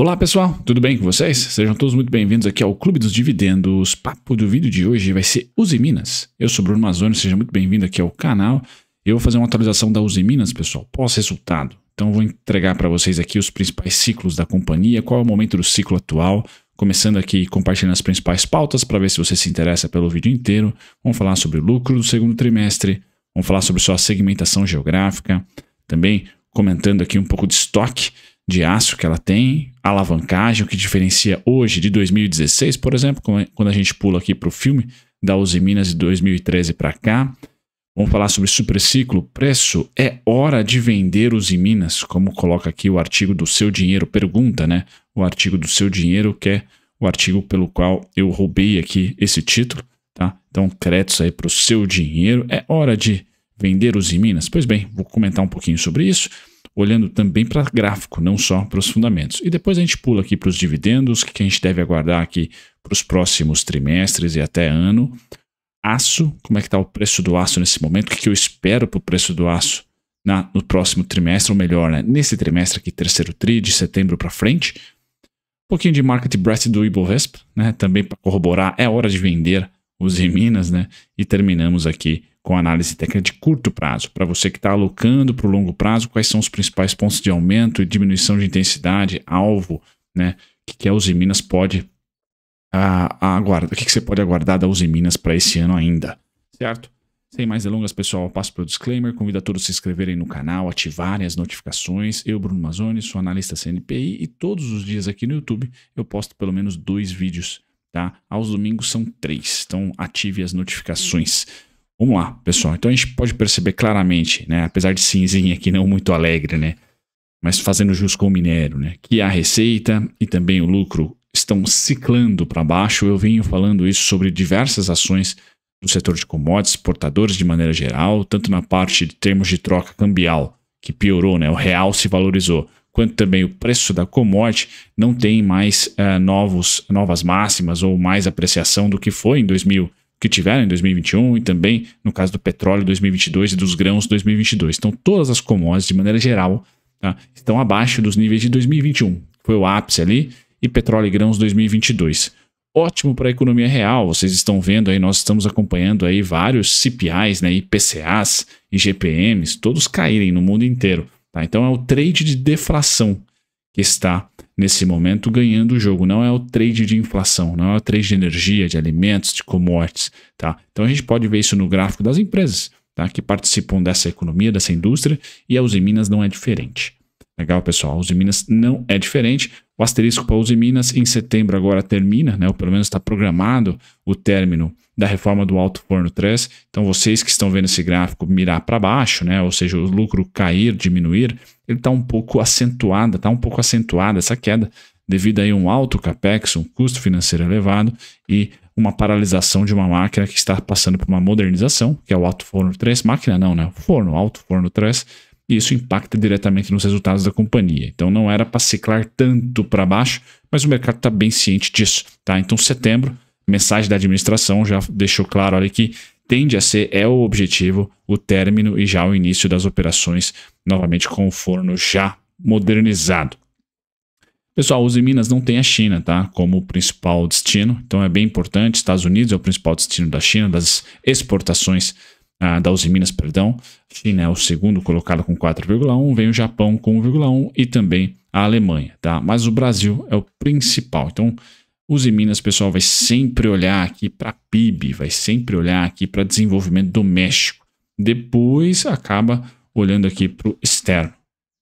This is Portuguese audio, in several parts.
Olá pessoal, tudo bem com vocês? Sejam todos muito bem-vindos aqui ao Clube dos Dividendos. Papo do vídeo de hoje vai ser Uzi Minas. Eu sou Bruno Mazoni, seja muito bem-vindo aqui ao canal. Eu vou fazer uma atualização da Uzi Minas, pessoal, pós-resultado. Então vou entregar para vocês aqui os principais ciclos da companhia, qual é o momento do ciclo atual, começando aqui compartilhando as principais pautas para ver se você se interessa pelo vídeo inteiro. Vamos falar sobre o lucro do segundo trimestre, vamos falar sobre sua segmentação geográfica, também comentando aqui um pouco de estoque de aço que ela tem, alavancagem, o que diferencia hoje de 2016, por exemplo, quando a gente pula aqui para o filme da Uzi Minas de 2013 para cá. Vamos falar sobre superciclo, preço. É hora de vender Uzi Minas, como coloca aqui o artigo do seu dinheiro, pergunta, né? O artigo do seu dinheiro, que é o artigo pelo qual eu roubei aqui esse título, tá? Então, créditos aí para o seu dinheiro. É hora de vender Uzi Minas? Pois bem, vou comentar um pouquinho sobre isso olhando também para gráfico, não só para os fundamentos. E depois a gente pula aqui para os dividendos, que a gente deve aguardar aqui para os próximos trimestres e até ano. Aço, como é que está o preço do aço nesse momento? O que eu espero para o preço do aço na, no próximo trimestre, ou melhor, né? nesse trimestre aqui, terceiro tri, de setembro para frente. Um pouquinho de market breadth do Ibovespa, né? também para corroborar, é hora de vender os Minas, né? E terminamos aqui com análise técnica de curto prazo. Para você que está alocando para o longo prazo, quais são os principais pontos de aumento e diminuição de intensidade, alvo, né? O que, que a Uzi Minas pode a, aguarda, o que, que, você pode aguardar da Uzi Minas para esse ano ainda, certo? Sem mais delongas, pessoal, eu passo para o disclaimer. Convido a todos a se inscreverem no canal, ativarem as notificações. Eu, Bruno Mazzoni, sou analista CNPI e todos os dias aqui no YouTube eu posto pelo menos dois vídeos, tá? Aos domingos são três, então ative as notificações. Vamos lá, pessoal. Então a gente pode perceber claramente, né? Apesar de cinzinha aqui não muito alegre, né? Mas fazendo jus com o minério, né? Que a receita e também o lucro estão ciclando para baixo. Eu venho falando isso sobre diversas ações do setor de commodities, exportadores de maneira geral, tanto na parte de termos de troca cambial, que piorou, né? O real se valorizou, quanto também o preço da commodity não tem mais uh, novos, novas máximas ou mais apreciação do que foi em 2000 que tiveram em 2021 e também no caso do petróleo 2022 e dos grãos 2022. Então, todas as commodities, de maneira geral, tá, estão abaixo dos níveis de 2021, foi o ápice ali, e petróleo e grãos 2022. Ótimo para a economia real, vocês estão vendo aí, nós estamos acompanhando aí vários CPIs, né, IPCAs e GPMs, todos caírem no mundo inteiro. Tá? Então, é o trade de deflação que está nesse momento ganhando o jogo. Não é o trade de inflação, não é o trade de energia, de alimentos, de commodities. Tá? Então a gente pode ver isso no gráfico das empresas tá? que participam dessa economia, dessa indústria, e a Usiminas não é diferente. Legal, pessoal? A Usiminas não é diferente. O asterisco para em Minas em setembro agora termina, né? Ou pelo menos está programado o término da reforma do Alto Forno 3. Então vocês que estão vendo esse gráfico mirar para baixo, né? Ou seja, o lucro cair, diminuir, ele está um pouco acentuado, está um pouco acentuada essa queda devido a um alto capex, um custo financeiro elevado e uma paralisação de uma máquina que está passando por uma modernização, que é o Alto Forno 3, máquina não, né? Forno, Alto Forno 3 e isso impacta diretamente nos resultados da companhia. Então não era para ciclar tanto para baixo, mas o mercado está bem ciente disso. Tá? Então, setembro, mensagem da administração já deixou claro ali que tende a ser, é o objetivo, o término e já o início das operações, novamente com o forno já modernizado. Pessoal, os em Minas não tem a China, tá? Como principal destino, então é bem importante. Estados Unidos é o principal destino da China, das exportações ah, da Uzi Minas, perdão. A China é o segundo colocado com 4,1, vem o Japão com 1,1 e também a Alemanha, tá? Mas o Brasil é o principal. Então, Uzi Minas, pessoal, vai sempre olhar aqui para PIB, vai sempre olhar aqui para desenvolvimento doméstico. Depois acaba olhando aqui para o externo,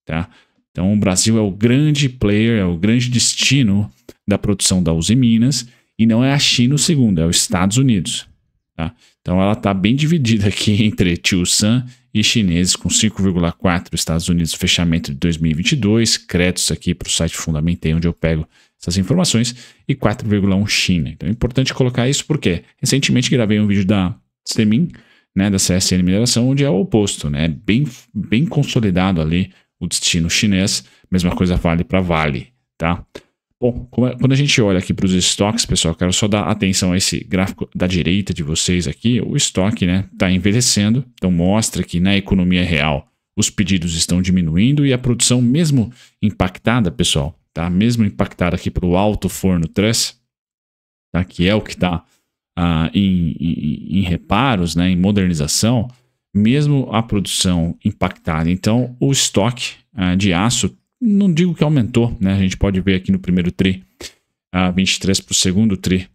tá? Então, o Brasil é o grande player, é o grande destino da produção da Uzi Minas e não é a China o segundo, é os Estados Unidos, tá? Então ela está bem dividida aqui entre Tio Sam e chineses com 5,4% Estados Unidos fechamento de 2022, créditos aqui para o site Fundamentei onde eu pego essas informações e 4,1% China. Então é importante colocar isso porque recentemente gravei um vídeo da Semin, né, da CSN Mineração, onde é o oposto, né, bem, bem consolidado ali o destino chinês, mesma coisa vale para Vale, tá? Bom, é, quando a gente olha aqui para os estoques, pessoal, quero só dar atenção a esse gráfico da direita de vocês aqui. O estoque está né, tá envelhecendo, então mostra que na economia real os pedidos estão diminuindo e a produção, mesmo impactada, pessoal, tá? mesmo impactada aqui pelo alto forno truss, tá? que é o que está ah, em, em, em, reparos, né, em modernização, mesmo a produção impactada. Então, o estoque ah, de aço não digo que aumentou, né? A gente pode ver aqui no primeiro TRI a 23 para o segundo TRI.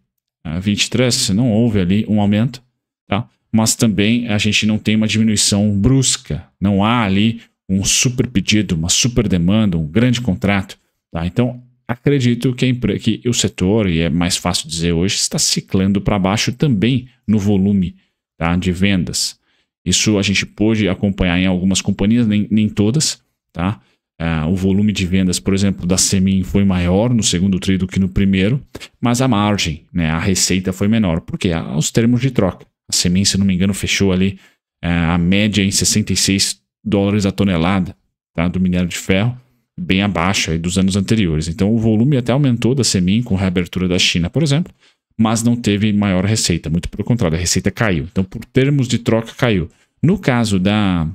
A 23 não houve ali um aumento, tá? Mas também a gente não tem uma diminuição brusca, não há ali um super pedido, uma super demanda, um grande contrato, tá? Então acredito que, a, que o setor, e é mais fácil dizer hoje, está ciclando para baixo também no volume tá? de vendas. Isso a gente pôde acompanhar em algumas companhias, nem, nem todas, tá? Ah, o volume de vendas, por exemplo, da Semin foi maior no segundo trimestre do que no primeiro, mas a margem, né, a receita foi menor, porque aos termos de troca. A Semin, se não me engano, fechou ali ah, a média em 66 dólares a tonelada tá, do minério de ferro, bem abaixo dos anos anteriores. Então o volume até aumentou da Semin com a reabertura da China, por exemplo, mas não teve maior receita, muito pelo contrário, a receita caiu. Então, por termos de troca, caiu. No caso da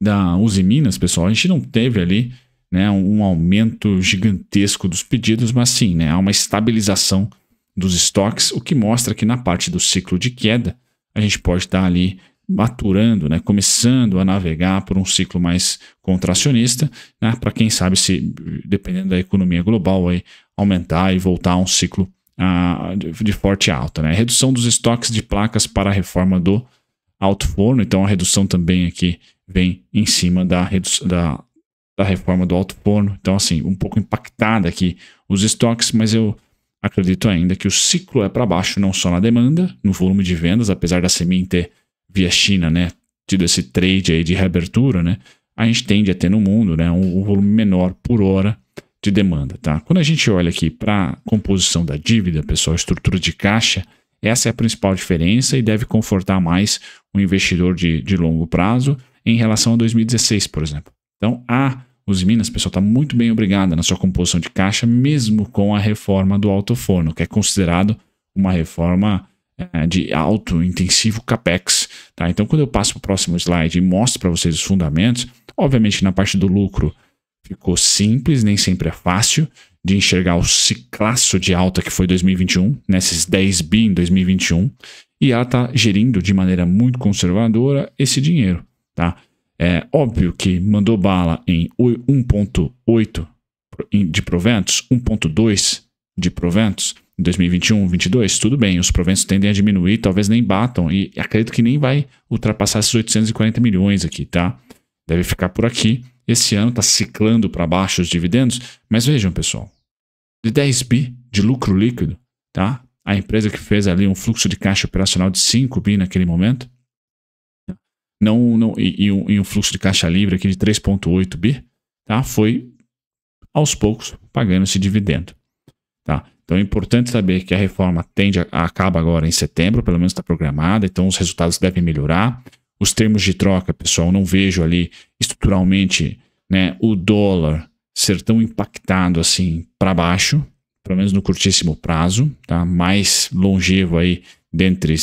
da Uzi Minas, pessoal, a gente não teve ali né, um aumento gigantesco dos pedidos, mas sim, né, há uma estabilização dos estoques, o que mostra que na parte do ciclo de queda a gente pode estar ali maturando, né, começando a navegar por um ciclo mais contracionista, né, para quem sabe se dependendo da economia global aí aumentar e voltar a um ciclo ah, de, forte alta, né? Redução dos estoques de placas para a reforma do alto forno, então a redução também aqui vem em cima da, da, da reforma do alto forno. Então, assim, um pouco impactada aqui os estoques, mas eu acredito ainda que o ciclo é para baixo, não só na demanda, no volume de vendas, apesar da Semin ter, via China, né, tido esse trade aí de reabertura, né, a gente tende a ter no mundo né, um, um volume menor por hora de demanda. Tá? Quando a gente olha aqui para a composição da dívida, pessoal, estrutura de caixa, essa é a principal diferença e deve confortar mais o investidor de, de longo prazo em relação a 2016, por exemplo. Então, a os Minas, pessoal, está muito bem obrigada na sua composição de caixa, mesmo com a reforma do alto forno, que é considerado uma reforma eh, de alto intensivo capex. Tá? Então, quando eu passo para o próximo slide e mostro para vocês os fundamentos, obviamente na parte do lucro Ficou simples, nem sempre é fácil de enxergar o ciclaço de alta que foi 2021, nesses 10 bi em 2021, e ela está gerindo de maneira muito conservadora esse dinheiro. Tá? É óbvio que mandou bala em 1,8 de proventos, 1,2 de proventos em 2021, 22, tudo bem, os proventos tendem a diminuir, talvez nem batam, e acredito que nem vai ultrapassar esses 840 milhões aqui, tá? Deve ficar por aqui. Esse ano está ciclando para baixo os dividendos, mas vejam, pessoal, de 10 bi de lucro líquido, tá? A empresa que fez ali um fluxo de caixa operacional de 5 bi naquele momento, tá? não, não e, e, um, e um fluxo de caixa livre aqui de 3.8 bi, tá? Foi aos poucos pagando esse dividendo, tá? Então é importante saber que a reforma tende a, acaba agora em setembro, pelo menos está programada, então os resultados devem melhorar os termos de troca, pessoal, não vejo ali estruturalmente né, o dólar ser tão impactado assim para baixo, pelo menos no curtíssimo prazo, tá? mais longevo aí, dentre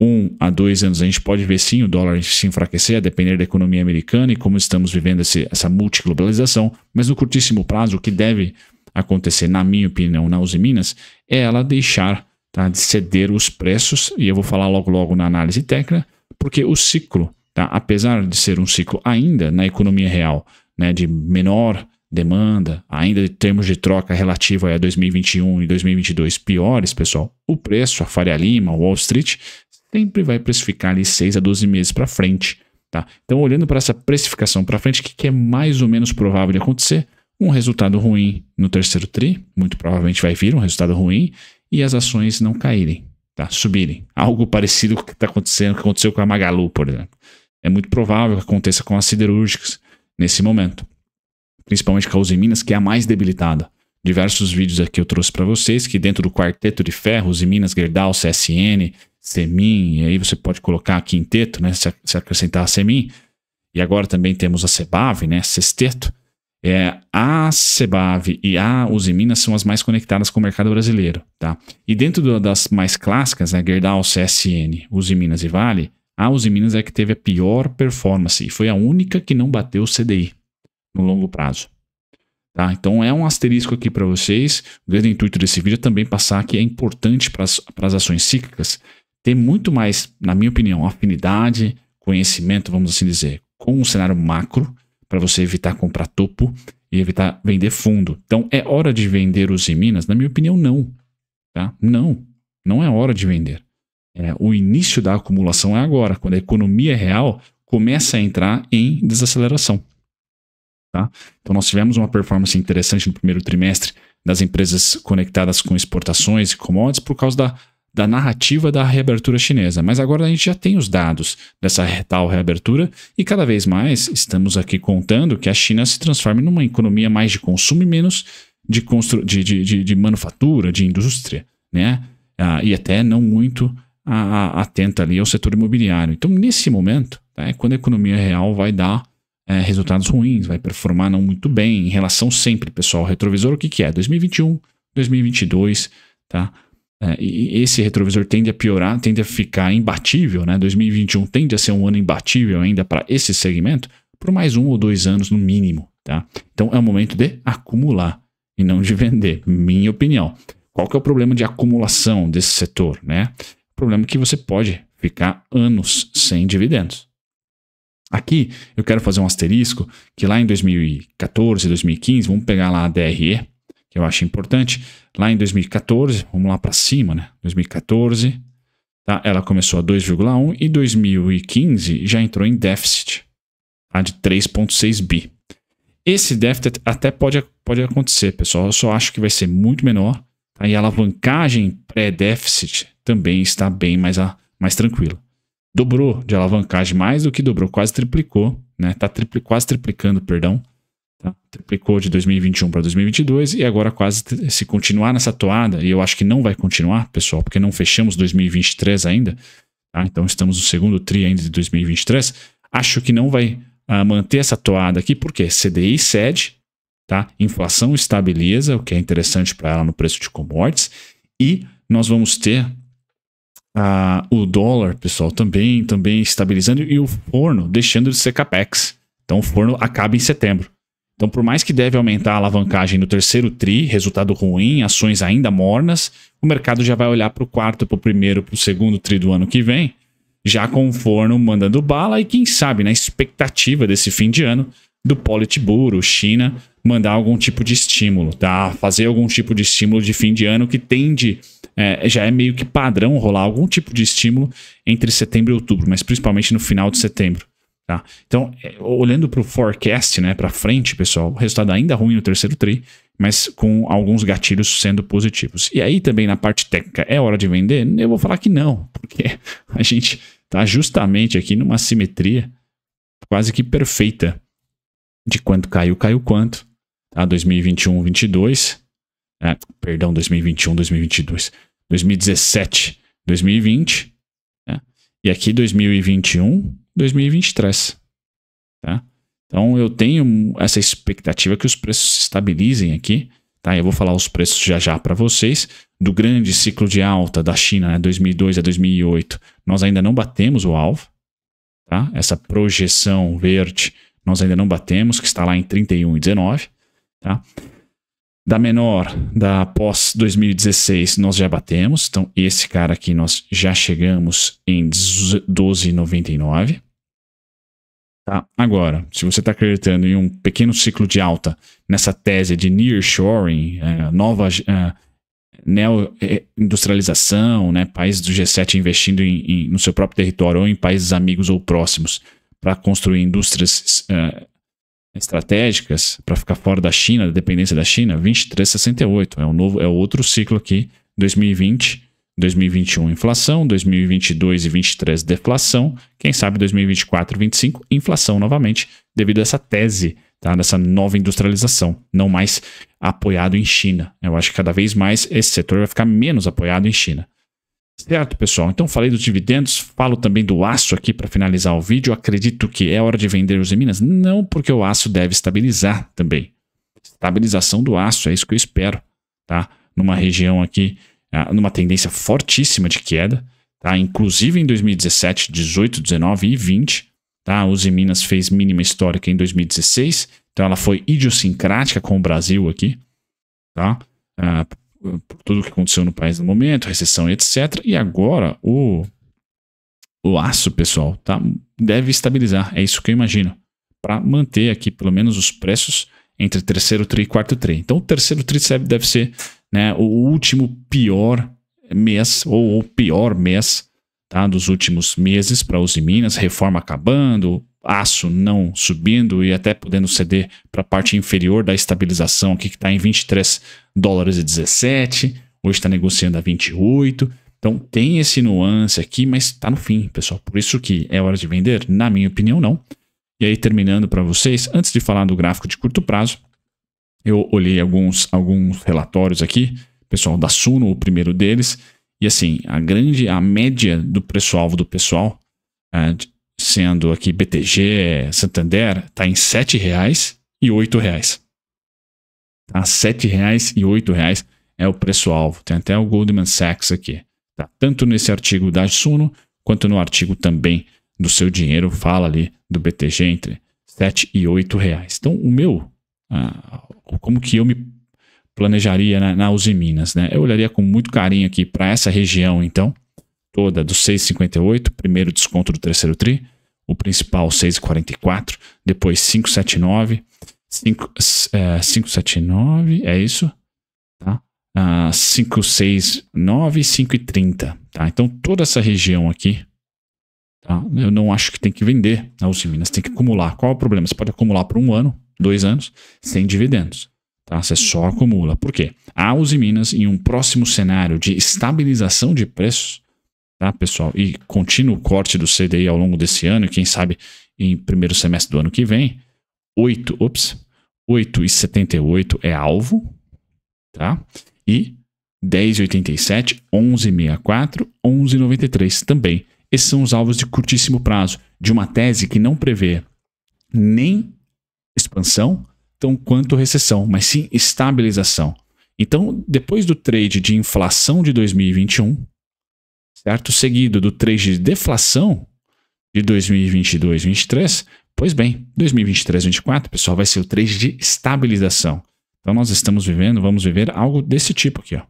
um a dois anos, a gente pode ver sim o dólar se enfraquecer, a depender da economia americana e como estamos vivendo esse, essa multiglobalização, mas no curtíssimo prazo, o que deve acontecer, na minha opinião, na Uzi Minas, é ela deixar tá, de ceder os preços, e eu vou falar logo logo na análise técnica, porque o ciclo, tá? apesar de ser um ciclo ainda na economia real, né, de menor demanda, ainda em termos de troca relativa a 2021 e 2022 piores, pessoal, o preço, a Faria Lima, Wall Street, sempre vai precificar ali 6 a 12 meses para frente. Tá? Então, olhando para essa precificação para frente, o que, que é mais ou menos provável de acontecer? Um resultado ruim no terceiro TRI, muito provavelmente vai vir um resultado ruim, e as ações não caírem tá? subirem. Algo parecido com o que está acontecendo, que aconteceu com a Magalu, por exemplo. É muito provável que aconteça com as siderúrgicas nesse momento. Principalmente com a Minas, que é a mais debilitada. Diversos vídeos aqui eu trouxe para vocês, que dentro do quarteto de ferro, Minas, Gerdau, CSN, Semin, e aí você pode colocar quinteto, né? Se acrescentar a Semin. E agora também temos a Sebave, né? Sexteto é, a Sebav e a Usiminas são as mais conectadas com o mercado brasileiro, tá? E dentro do, das mais clássicas, né, Gerdau, CSN, Usiminas e Vale, a Usiminas é que teve a pior performance e foi a única que não bateu o CDI no longo prazo. Tá? Então é um asterisco aqui para vocês. O grande intuito desse vídeo é também passar que é importante para as ações cíclicas ter muito mais, na minha opinião, afinidade, conhecimento, vamos assim dizer, com o cenário macro para você evitar comprar topo e evitar vender fundo. Então, é hora de vender os em Minas? Na minha opinião, não. Tá? Não, não é hora de vender. É, o início da acumulação é agora, quando a economia real começa a entrar em desaceleração. Tá? Então, nós tivemos uma performance interessante no primeiro trimestre das empresas conectadas com exportações e commodities por causa da da narrativa da reabertura chinesa. Mas agora a gente já tem os dados dessa tal reabertura e cada vez mais estamos aqui contando que a China se transforme numa economia mais de consumo e menos de, de, de, de, de manufatura, de indústria, né? Ah, e até não muito a, a, atenta ali ao setor imobiliário. Então, nesse momento, tá, é quando a economia real vai dar é, resultados ruins, vai performar não muito bem em relação sempre, pessoal. Retrovisor, o que, que é? 2021, 2022, tá? É, esse retrovisor tende a piorar, tende a ficar imbatível, né? 2021 tende a ser um ano imbatível ainda para esse segmento por mais um ou dois anos no mínimo, tá? Então é o momento de acumular e não de vender, minha opinião. Qual que é o problema de acumulação desse setor, né? O problema é que você pode ficar anos sem dividendos. Aqui eu quero fazer um asterisco que lá em 2014, 2015, vamos pegar lá a DRE, eu acho importante. Lá em 2014, vamos lá para cima, né? 2014, tá? ela começou a 2,1 e 2015 já entrou em déficit tá? de 3,6 bi. Esse déficit até pode, pode acontecer, pessoal. Eu só acho que vai ser muito menor. Tá? E a alavancagem pré-déficit também está bem mais, a, mais tranquila. Dobrou de alavancagem mais do que dobrou, quase triplicou, né? Tá tripli, quase triplicando, perdão Tá? Triplicou de 2021 para 2022 e agora quase se continuar nessa toada, e eu acho que não vai continuar, pessoal, porque não fechamos 2023 ainda, tá? então estamos no segundo tri ainda de 2023, acho que não vai uh, manter essa toada aqui, porque CDI cede, tá? inflação estabiliza, o que é interessante para ela no preço de commodities, e nós vamos ter uh, o dólar, pessoal, também, também estabilizando e o forno deixando de ser capex. Então o forno acaba em setembro. Então, por mais que deve aumentar a alavancagem no terceiro TRI, resultado ruim, ações ainda mornas, o mercado já vai olhar para o quarto, para o primeiro, para o segundo TRI do ano que vem, já com o forno mandando bala e quem sabe na expectativa desse fim de ano do Politburo, China, mandar algum tipo de estímulo, tá? Fazer algum tipo de estímulo de fim de ano que tende, é, já é meio que padrão rolar algum tipo de estímulo entre setembro e outubro, mas principalmente no final de setembro. Tá? Então, é, olhando para o forecast, né, para frente, pessoal, o resultado ainda ruim no terceiro tri, mas com alguns gatilhos sendo positivos. E aí também na parte técnica, é hora de vender? Eu vou falar que não, porque a gente está justamente aqui numa simetria quase que perfeita de quanto caiu, caiu quanto. Tá? 2021, 22, ah, perdão, 2021, 2022, 2017, 2020, né? e aqui 2021 2023. Tá? Então eu tenho essa expectativa que os preços se estabilizem aqui. Tá? Eu vou falar os preços já já para vocês. Do grande ciclo de alta da China, né? 2002 a 2008, nós ainda não batemos o alvo. Tá? Essa projeção verde nós ainda não batemos, que está lá em 31,19. Tá? Da menor, da pós 2016, nós já batemos. Então, esse cara aqui nós já chegamos em 12,99. Tá? Agora, se você está acreditando em um pequeno ciclo de alta nessa tese de nearshoring, é, nova é, neo-industrialização, é, né? países do G7 investindo em, em, no seu próprio território ou em países amigos ou próximos para construir indústrias é, estratégicas para ficar fora da China, da dependência da China, 2368. É, um novo, é outro ciclo aqui, 2020 2021 inflação, 2022 e 2023 deflação, quem sabe 2024 e 2025 inflação novamente, devido a essa tese tá? dessa nova industrialização, não mais apoiado em China. Eu acho que cada vez mais esse setor vai ficar menos apoiado em China. Certo, pessoal? Então falei dos dividendos, falo também do aço aqui para finalizar o vídeo. Acredito que é hora de vender os em Minas? Não, porque o aço deve estabilizar também. Estabilização do aço, é isso que eu espero, tá? Numa região aqui ah, numa tendência fortíssima de queda, tá? inclusive em 2017, 18, 19 e 20. Tá? A Uzi Minas fez mínima histórica em 2016, então ela foi idiosincrática com o Brasil aqui, tá? Ah, por tudo o que aconteceu no país no momento, recessão, etc. E agora o, o aço, pessoal, tá? deve estabilizar, é isso que eu imagino, para manter aqui pelo menos os preços entre terceiro tri e quarto tri. Então o terceiro tri deve ser né, o último pior mês ou o pior mês tá, dos últimos meses para os Minas, reforma acabando, aço não subindo e até podendo ceder para a parte inferior da estabilização aqui que está em 23 dólares e 17, hoje está negociando a 28. Então tem esse nuance aqui, mas está no fim, pessoal. Por isso que é hora de vender, na minha opinião não. E aí terminando para vocês, antes de falar do gráfico de curto prazo, eu olhei alguns, alguns relatórios aqui, pessoal da Suno, o primeiro deles, e assim, a grande, a média do preço-alvo do pessoal, é, sendo aqui BTG, Santander, está em R$ 7,00 e R$ 8,00. Tá? R$ 7,00 e R$ 8,00 é o preço-alvo. Tem até o Goldman Sachs aqui. Tá? Tanto nesse artigo da Suno, quanto no artigo também do Seu Dinheiro, fala ali do BTG entre R$ 7 e R$ 8,00. Então, o meu ah, como que eu me planejaria na, né, na Uzi Minas, né? Eu olharia com muito carinho aqui para essa região, então, toda do 6,58, primeiro desconto do terceiro tri, o principal 6,44, depois 5,79, 5, é, 5,79, é isso? Tá? Ah, 5,69 e 5,30, tá? Então, toda essa região aqui, tá? Eu não acho que tem que vender na Uzi Minas, tem que acumular. Qual é o problema? Você pode acumular por um ano, dois anos, sem dividendos. Tá? Você só acumula. Por quê? A Uzi Minas, em um próximo cenário de estabilização de preços, tá, pessoal, e contínuo corte do CDI ao longo desse ano, e quem sabe em primeiro semestre do ano que vem, 8,78 é alvo, tá? E 10,87, 11,64, 11,93 também. Esses são os alvos de curtíssimo prazo de uma tese que não prevê nem expansão, tão quanto recessão, mas sim estabilização. Então, depois do trade de inflação de 2021, certo? Seguido do trade de deflação de 2022 2023 pois bem, 2023 2024 pessoal, vai ser o trade de estabilização. Então, nós estamos vivendo, vamos viver algo desse tipo aqui, ó.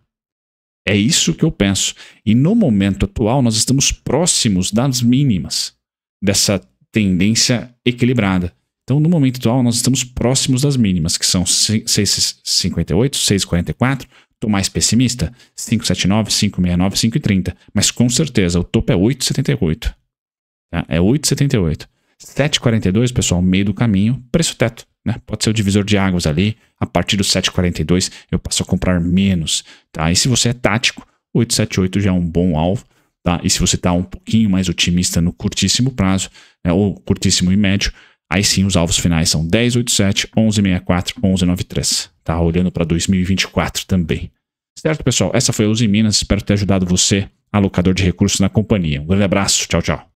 É isso que eu penso. E no momento atual, nós estamos próximos das mínimas dessa tendência equilibrada. Então, no momento atual, nós estamos próximos das mínimas, que são 6,58, 6,44. Estou mais pessimista, 5,79, 5,69, 5,30. Mas com certeza, o topo é 8,78. Tá? É 8,78. 7,42, pessoal, meio do caminho, preço teto. Né? Pode ser o divisor de águas ali. A partir do 7,42 eu passo a comprar menos. Tá? E se você é tático, 8,78 já é um bom alvo. Tá? E se você está um pouquinho mais otimista no curtíssimo prazo, né? ou curtíssimo e médio, Aí sim, os alvos finais são 1087, 1164, 1193. Tá olhando para 2024 também. Certo, pessoal? Essa foi a em Minas. Espero ter ajudado você, alocador de recursos na companhia. Um grande abraço. Tchau, tchau.